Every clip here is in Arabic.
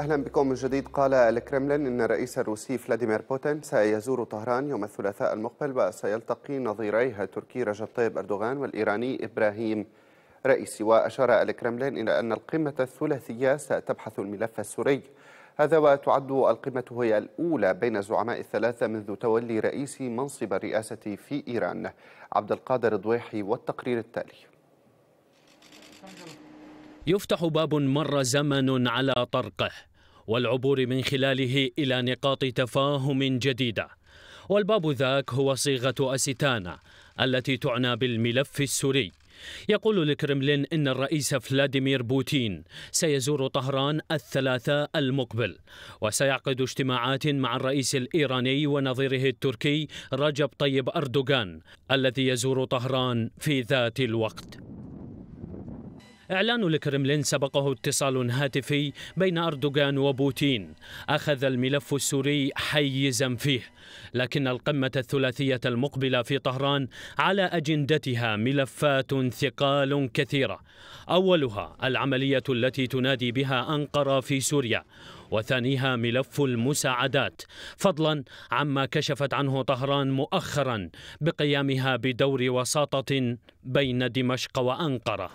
أهلا بكم من جديد قال الكرملين إن الرئيس الروسي فلاديمير بوتين سيزور طهران يوم الثلاثاء المقبل وسيلتقي نظيريه التركي رجب طيب أردوغان والإيراني إبراهيم رئيسي وأشار الكرملين إلى أن القمة الثلاثية ستبحث الملف السوري هذا وتعد القمة هي الأولى بين زعماء الثلاثة منذ تولي رئيس منصب الرئاسة في إيران عبد القادر الضويحي والتقرير التالي يفتح باب مر زمن على طرقه والعبور من خلاله إلى نقاط تفاهم جديدة والباب ذاك هو صيغة أستانا التي تعنى بالملف السوري يقول الكرملين إن الرئيس فلاديمير بوتين سيزور طهران الثلاثاء المقبل وسيعقد اجتماعات مع الرئيس الإيراني ونظيره التركي رجب طيب أردوغان الذي يزور طهران في ذات الوقت إعلان الكرملين سبقه اتصال هاتفي بين أردوغان وبوتين أخذ الملف السوري حيزا فيه لكن القمة الثلاثية المقبلة في طهران على أجندتها ملفات ثقال كثيرة أولها العملية التي تنادي بها أنقرة في سوريا وثانيها ملف المساعدات فضلا عما كشفت عنه طهران مؤخرا بقيامها بدور وساطة بين دمشق وأنقرة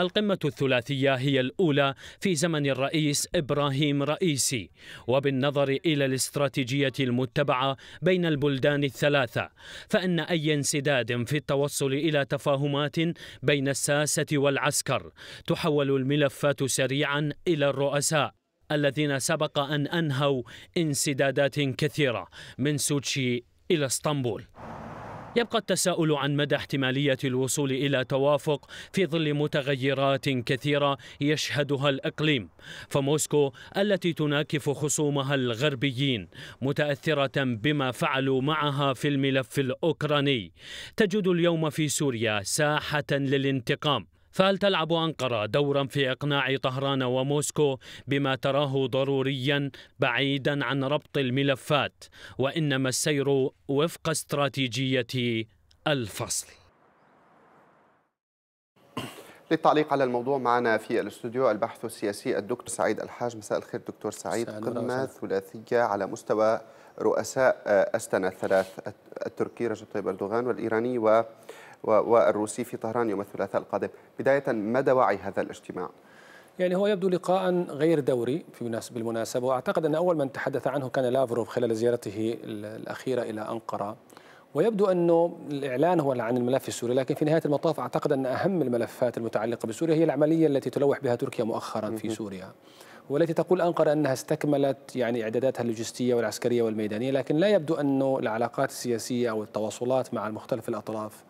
القمة الثلاثية هي الأولى في زمن الرئيس إبراهيم رئيسي وبالنظر إلى الاستراتيجية المتبعة بين البلدان الثلاثة فإن أي انسداد في التوصل إلى تفاهمات بين الساسة والعسكر تحول الملفات سريعا إلى الرؤساء الذين سبق أن أنهوا انسدادات كثيرة من سوتشي إلى اسطنبول يبقى التساؤل عن مدى احتمالية الوصول إلى توافق في ظل متغيرات كثيرة يشهدها الإقليم فموسكو التي تناكف خصومها الغربيين متأثرة بما فعلوا معها في الملف الأوكراني تجد اليوم في سوريا ساحة للانتقام فهل تلعب أنقرة دورا في إقناع طهران وموسكو بما تراه ضروريا بعيدا عن ربط الملفات وإنما السير وفق استراتيجية الفصل للتعليق على الموضوع معنا في الاستوديو الباحث السياسي الدكتور سعيد الحاج مساء الخير دكتور سعيد قمة ثلاثية على مستوى رؤساء أستنى الثلاث التركي رجب طيب أردوغان والإيراني و والروسي في طهران يوم الثلاثاء القادم بداية مدى وعي هذا الاجتماع يعني هو يبدو لقاء غير دوري في بالمناسبة وأعتقد أن أول من تحدث عنه كان لافروف خلال زيارته الأخيرة إلى أنقرة ويبدو أنه الإعلان هو عن الملف السوري لكن في نهاية المطاف أعتقد أن أهم الملفات المتعلقة بسوريا هي العملية التي تلوح بها تركيا مؤخرا في سوريا والتي تقول أنقرة أنها استكملت يعني إعداداتها اللوجستية والعسكرية والميدانية لكن لا يبدو أنه العلاقات السياسية أو التواصلات مع مختلف الأطراف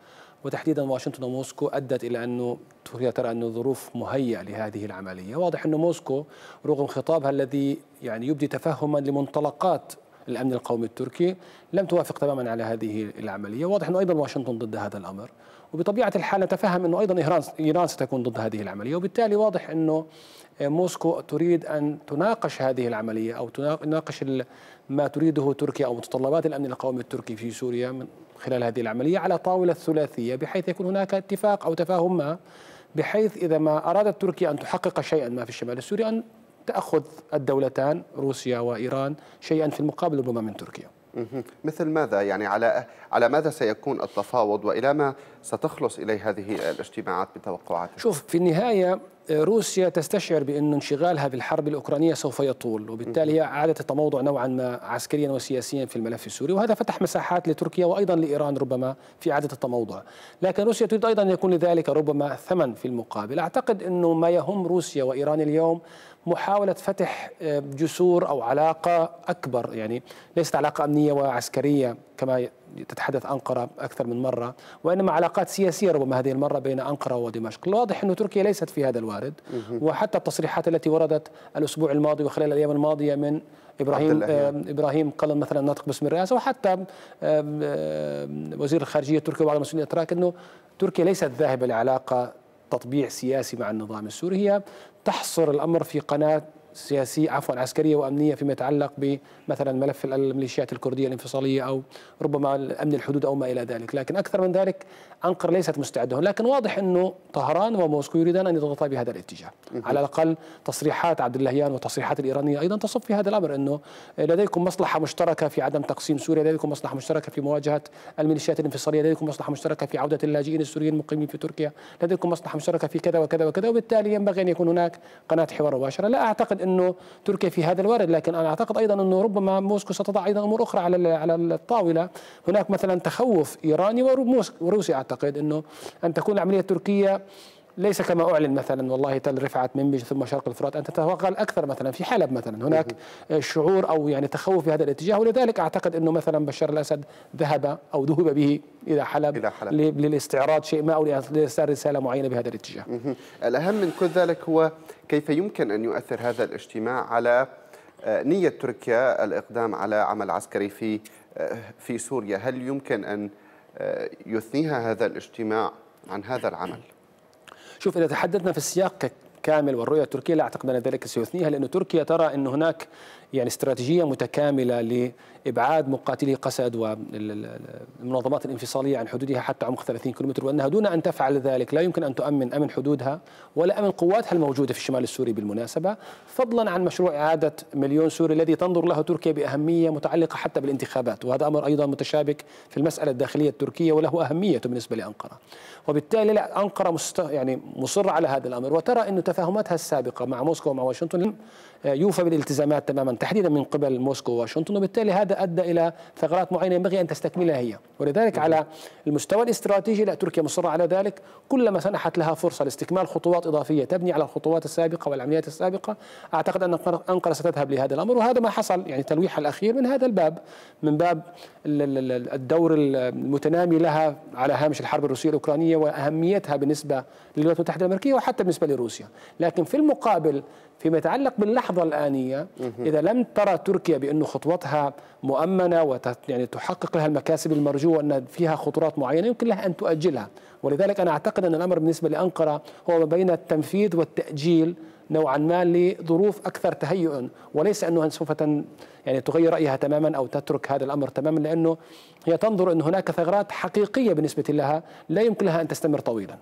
وتحديدا واشنطن وموسكو أدت إلى أنه تركيا ترى انه الظروف مهيئة لهذه العملية واضح انه موسكو رغم خطابها الذي يعني يبدي تفهما لمنطلقات الأمن القومي التركي لم توافق تماما على هذه العملية واضح أنه أيضا واشنطن ضد هذا الأمر وبطبيعة الحال نتفهم أنه أيضا إيران إيران ستكون ضد هذه العملية وبالتالي واضح أنه موسكو تريد أن تناقش هذه العملية أو تناقش ما تريده تركيا أو متطلبات الأمن القومي التركي في سوريا من خلال هذه العملية على طاولة ثلاثية بحيث يكون هناك اتفاق أو تفاهم ما بحيث إذا ما أرادت تركيا أن تحقق شيئا ما في الشمال السوري أن تأخذ الدولتان روسيا وإيران شيئا في المقابل ربما من تركيا مثل ماذا يعني على على ماذا سيكون التفاوض والى ما ستخلص اليه هذه الاجتماعات بتوقعاتك؟ شوف في النهايه روسيا تستشعر بأن انشغالها بالحرب الأوكرانية سوف يطول وبالتالي هي عادة التموضع نوعا ما عسكريا وسياسيا في الملف السوري وهذا فتح مساحات لتركيا وأيضا لإيران ربما في عادة التموضع لكن روسيا تريد أيضا أن يكون لذلك ربما ثمن في المقابل أعتقد أنه ما يهم روسيا وإيران اليوم محاولة فتح جسور أو علاقة أكبر يعني ليست علاقة أمنية وعسكرية كما تتحدث أنقرة أكثر من مرة وإنما علاقات سياسية ربما هذه المرة بين أنقرة ودمشق الواضح أن تركيا ليست في هذا الوارد وحتى التصريحات التي وردت الأسبوع الماضي وخلال الأيام الماضية من ابراهيم ابراهيم قلم مثلا ناطق باسم الرئاسه وحتى وزير الخارجيه التركي وبعض المسؤولين الاتراك انه تركيا ليست ذاهبه لعلاقه تطبيع سياسي مع النظام السوري هي تحصر الامر في قناه سياسية عفوا عسكرية وأمنية فيما يتعلق بمثلا ملف الميليشيات الكردية الانفصالية أو ربما أمن الحدود أو ما إلى ذلك لكن أكثر من ذلك أنقرة ليست مستعدة لكن واضح أنه طهران وموسكو يريدان أن يضغطا بهذا الاتجاه على الأقل تصريحات عبد اللهيان وتصريحات الإيرانية أيضا تصف في هذا الأمر أنه لديكم مصلحة مشتركة في عدم تقسيم سوريا لديكم مصلحة مشتركة في مواجهة الميليشيات الانفصالية لديكم مصلحة مشتركة في عودة اللاجئين السوريين المقيمين في تركيا لديكم مصلحة مشتركة في كذا وكذا وكذا وبالتالي ينبغي أن يكون هناك قناة حوار مباشرة لا أعتقد اعتقد انه تركيا في هذا الوارد لكن انا اعتقد ايضا انه ربما موسكو ستضع ايضا امور اخرى على على الطاوله هناك مثلا تخوف ايراني وروسي اعتقد انه ان تكون العمليه التركيه ليس كما اعلن مثلا والله تل رفعت منبج ثم شرق الفرات انت تتوغل اكثر مثلا في حلب مثلا هناك آه، شعور او يعني تخوف في هذا الاتجاه ولذلك اعتقد انه مثلا بشار الاسد ذهب او ذهب به الى حلب, إلى حلب. للاستعراض شيء ما او لارسال رساله معينه بهذا الاتجاه. الاهم من كل ذلك هو كيف يمكن ان يؤثر هذا الاجتماع على آه، نيه تركيا الاقدام على عمل عسكري في آه، في سوريا، هل يمكن ان يثنيها هذا الاجتماع عن هذا العمل؟ شوف إذا تحدثنا في السياق كامل والرؤية التركية لا أعتقد أن ذلك سيثنيها لأن تركيا ترى أن هناك يعني استراتيجيه متكامله لابعاد مقاتلي قسد والمنظمات الانفصاليه عن حدودها حتى عمق 30 كيلومتر وانها دون ان تفعل ذلك لا يمكن ان تؤمن امن حدودها ولا امن قواتها الموجوده في الشمال السوري بالمناسبه فضلا عن مشروع اعاده مليون سوري الذي تنظر له تركيا باهميه متعلقه حتى بالانتخابات وهذا امر ايضا متشابك في المساله الداخليه التركيه وله اهميته بالنسبه لانقره وبالتالي لا انقره مست... يعني مصره على هذا الامر وترى انه تفاهماتها السابقه مع موسكو ومع واشنطن يوفى بالالتزامات تماما تحديدا من قبل موسكو وواشنطن وبالتالي هذا أدى إلى ثغرات معينة ينبغي أن تستكملها هي ولذلك على المستوى الاستراتيجي لا تركيا مصرة على ذلك كلما سنحت لها فرصة لاستكمال خطوات إضافية تبني على الخطوات السابقة والعمليات السابقة أعتقد أن أنقرة ستذهب لهذا الأمر وهذا ما حصل يعني تلويحها الأخير من هذا الباب من باب الدور المتنامي لها على هامش الحرب الروسية الأوكرانية وأهميتها بالنسبة للولايات المتحدة الأمريكية وحتى بالنسبة لروسيا لكن في المقابل فيما يتعلق باللحظة اللحظة الآنية إذا لم ترى تركيا بأن خطوتها مؤمنة يعني تحقق لها المكاسب المرجوة وأن فيها خطورات معينة يمكن لها أن تؤجلها ولذلك أنا أعتقد أن الأمر بالنسبة لأنقرة هو ما بين التنفيذ والتأجيل نوعا ما لظروف اكثر تهيئا وليس انه سوف يعني تغير رايها تماما او تترك هذا الامر تماما لانه هي تنظر ان هناك ثغرات حقيقيه بالنسبه لها لا يمكن لها ان تستمر طويلا.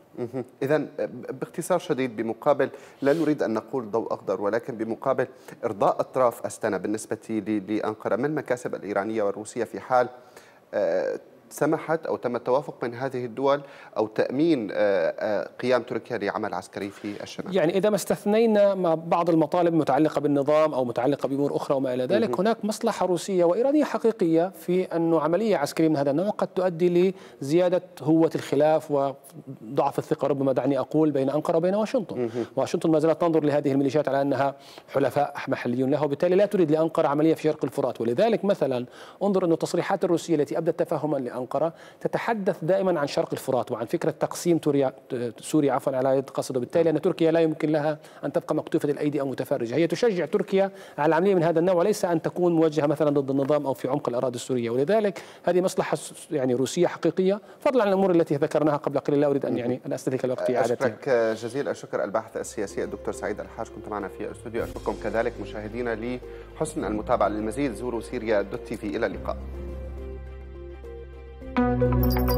اذا باختصار شديد بمقابل لا نريد ان نقول ضوء اخضر ولكن بمقابل ارضاء اطراف استنا بالنسبه لانقره ما المكاسب الايرانيه والروسيه في حال آه، سمحت أو تم التوافق من هذه الدول أو تأمين آه، آه، قيام تركيا لعمل عسكري في الشمال يعني إذا ما استثنينا ما بعض المطالب متعلقة بالنظام أو متعلقة بأمور أخرى وما إلى ذلك هناك مصلحة روسية وإيرانية حقيقية في أن عملية عسكرية من هذا النوع قد تؤدي لزيادة هوة الخلاف وضعف الثقة ربما دعني أقول بين أنقرة وبين واشنطن واشنطن ما زالت تنظر لهذه الميليشيات على أنها حلفاء محليون لها وبالتالي لا تريد لأنقرة عملية في شرق الفرات ولذلك مثلا انظر أن التصريحات الروسية التي أبدت تفهما أنقرة تتحدث دائما عن شرق الفرات وعن فكرة تقسيم توريا سوريا عفوا على يد قصد وبالتالي أن تركيا لا يمكن لها أن تبقى مكتوفة الأيدي أو متفرجة هي تشجع تركيا على عملية من هذا النوع وليس أن تكون موجهة مثلا ضد النظام أو في عمق الأراضي السورية ولذلك هذه مصلحة يعني روسية حقيقية فضلا عن الأمور التي ذكرناها قبل قليل لا أريد أن يعني أن أستهلك الوقت في إعادتها أشكرك جزيل الشكر الباحث السياسي الدكتور سعيد الحاج كنت معنا في الاستوديو أشكركم كذلك مشاهدينا لحسن المتابعة للمزيد زوروا سوريا دوت تي في إلى اللقاء Thank you.